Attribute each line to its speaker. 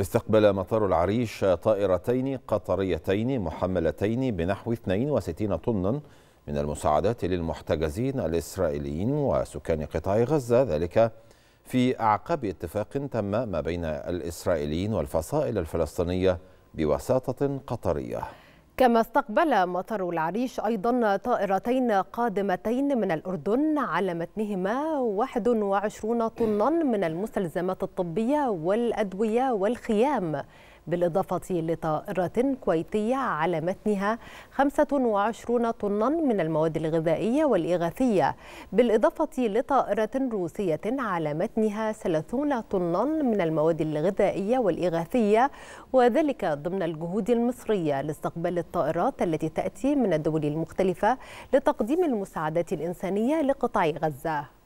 Speaker 1: استقبل مطار العريش طائرتين قطريتين محملتين بنحو 62 طنا من المساعدات للمحتجزين الإسرائيليين وسكان قطاع غزة ذلك في أعقاب اتفاق تم ما بين الإسرائيليين والفصائل الفلسطينية بوساطة قطرية
Speaker 2: كما استقبل مطار العريش أيضا طائرتين قادمتين من الأردن على متنهما 21 طنا من المستلزمات الطبية والأدوية والخيام بالإضافة لطائرة كويتية على متنها 25 طنا من المواد الغذائية والإغاثية بالإضافة لطائرة روسية على متنها 30 طنا من المواد الغذائية والإغاثية وذلك ضمن الجهود المصرية لاستقبال الطائرات التي تأتي من الدول المختلفة لتقديم المساعدات الإنسانية لقطاع غزة